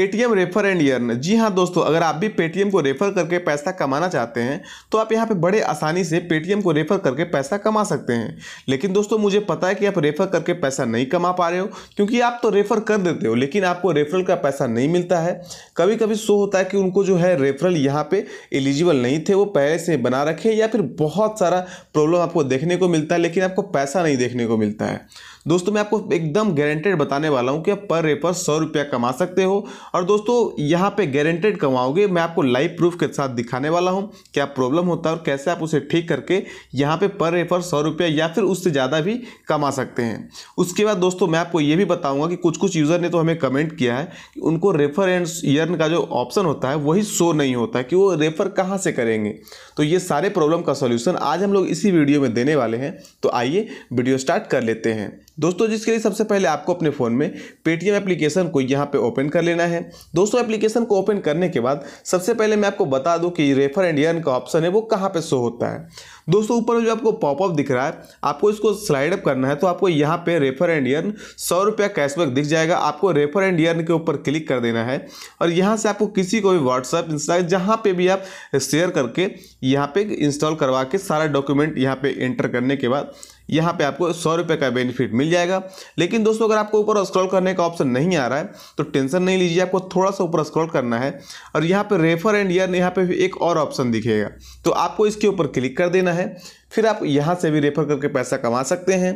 Paytm refer and earn जी हाँ दोस्तों अगर आप भी पेटीएम को रेफर करके पैसा कमाना चाहते हैं तो आप यहाँ पे बड़े आसानी से पेटीएम को रेफर करके पैसा कमा सकते हैं लेकिन दोस्तों मुझे पता है कि आप रेफर करके पैसा नहीं कमा पा रहे हो क्योंकि आप तो रेफर कर देते हो लेकिन आपको रेफरल का पैसा नहीं मिलता है कभी कभी सो होता है कि उनको जो है रेफरल यहाँ पर एलिजिबल नहीं थे वो पहले से बना रखे या फिर बहुत सारा प्रॉब्लम आपको देखने को मिलता है लेकिन आपको पैसा नहीं देखने को मिलता है दोस्तों मैं आपको एकदम गारंटेड बताने वाला हूँ कि आप पर रेपर सौ रुपया कमा सकते हो और दोस्तों यहाँ पे गारंटेड कमाओगे मैं आपको लाइव प्रूफ के साथ दिखाने वाला हूँ क्या प्रॉब्लम होता है और कैसे आप उसे ठीक करके यहाँ पे पर रेपर सौ रुपया या फिर उससे ज़्यादा भी कमा सकते हैं उसके बाद दोस्तों मैं आपको ये भी बताऊँगा कि कुछ कुछ यूज़र ने तो हमें कमेंट किया है कि उनको रेफर एंड यर्न का जो ऑप्शन होता है वही शो नहीं होता है कि वो रेफर कहाँ से करेंगे तो ये सारे प्रॉब्लम का सोल्यूशन आज हम लोग इसी वीडियो में देने वाले हैं तो आइए वीडियो स्टार्ट कर लेते हैं दोस्तों जिसके लिए सबसे पहले आपको अपने फ़ोन में पेटीएम एप्लीकेशन को यहाँ पे ओपन कर लेना है दोस्तों एप्लीकेशन को ओपन करने के बाद सबसे पहले मैं आपको बता दूँ कि रेफर एंड अर्न का ऑप्शन है वो कहाँ पे शो होता है दोस्तों ऊपर जो आपको पॉपअप दिख रहा है आपको इसको स्लाइड अप करना है तो आपको यहाँ पे रेफर एंड अर्न सौ रुपया कैशबैक दिख जाएगा आपको रेफर एंड अर्न के ऊपर क्लिक कर देना है और यहाँ से आपको किसी को भी व्हाट्सअप इंस्टा जहाँ पे भी आप शेयर करके यहाँ पे इंस्टॉल करवा के सारा डॉक्यूमेंट यहाँ पे एंटर करने के बाद यहाँ पे आपको सौ रुपये का बेनिफिट मिल जाएगा लेकिन दोस्तों अगर आपको ऊपर स्क्रॉल करने का ऑप्शन नहीं आ रहा है तो टेंशन नहीं लीजिए आपको थोड़ा सा ऊपर स्क्रॉल करना है और यहाँ पे रेफर एंड ईयर यहाँ पे एक और ऑप्शन दिखेगा तो आपको इसके ऊपर क्लिक कर देना है फिर आप यहाँ से भी रेफर करके पैसा कमा सकते हैं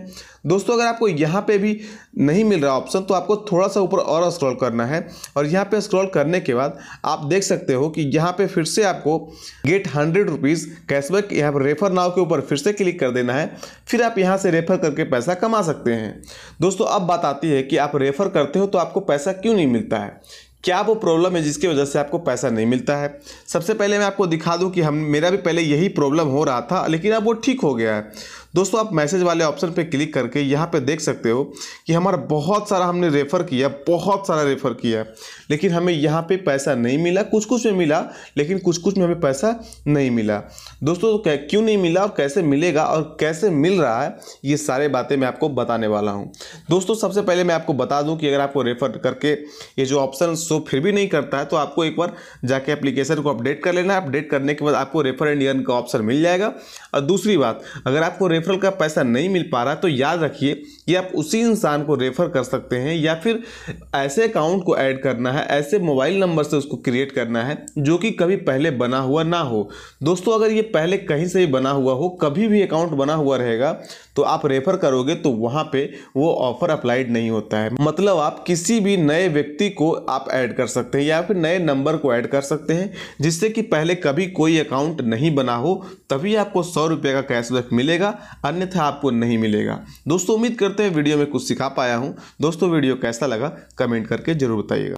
दोस्तों अगर आपको यहाँ पे भी नहीं मिल रहा ऑप्शन तो आपको थोड़ा सा ऊपर और स्क्रॉल करना है और यहाँ पे स्क्रॉल करने के बाद आप देख सकते हो कि यहाँ पे फिर से आपको गेट हंड्रेड रुपीज़ कैशबैक यहाँ पर रेफर नाव के ऊपर फिर से क्लिक कर देना है फिर आप यहाँ से रेफर करके पैसा कमा सकते हैं दोस्तों अब बात आती है कि आप रेफर करते हो तो आपको पैसा क्यों नहीं मिलता है क्या वो प्रॉब्लम है जिसकी वजह से आपको पैसा नहीं मिलता है सबसे पहले मैं आपको दिखा दूं कि हम मेरा भी पहले यही प्रॉब्लम हो रहा था लेकिन अब वो ठीक हो गया है दोस्तों आप मैसेज वाले ऑप्शन पे क्लिक करके यहाँ पे देख सकते हो कि हमारा बहुत सारा हमने रेफ़र किया बहुत सारा रेफ़र किया लेकिन हमें यहाँ पे पैसा नहीं मिला कुछ कुछ में मिला लेकिन कुछ कुछ में हमें पैसा नहीं मिला दोस्तों तो क्यों नहीं मिला और कैसे मिलेगा और कैसे मिल रहा है ये सारे बातें मैं आपको बताने वाला हूँ दोस्तों सबसे पहले मैं आपको बता दूँ कि अगर आपको रेफ़र करके ये जो ऑप्शन शो फिर भी नहीं करता है तो आपको एक बार जाके अप्लीकेशन को अपडेट कर लेना अपडेट करने के बाद आपको रेफ़र एंड ईयर का ऑप्शन मिल जाएगा और दूसरी बात अगर आपको रेफर रेफरल का पैसा नहीं मिल पा रहा तो याद रखिए कि आप उसी इंसान को रेफ़र कर सकते हैं या फिर ऐसे अकाउंट को ऐड करना है ऐसे मोबाइल नंबर से उसको क्रिएट करना है जो कि कभी पहले बना हुआ ना हो दोस्तों अगर ये पहले कहीं से भी बना हुआ हो कभी भी अकाउंट बना हुआ रहेगा तो आप रेफ़र करोगे तो वहाँ पे वो ऑफ़र अप्लाइड नहीं होता है मतलब आप किसी भी नए व्यक्ति को आप ऐड कर सकते हैं या फिर नए नंबर को ऐड कर सकते हैं जिससे कि पहले कभी कोई अकाउंट नहीं बना हो तभी आपको सौ रुपये का कैशबैक मिलेगा अन्यथा आपको नहीं मिलेगा दोस्तों उम्मीद करते हैं वीडियो में कुछ सिखा पाया हूँ दोस्तों वीडियो कैसा लगा कमेंट करके ज़रूर बताइएगा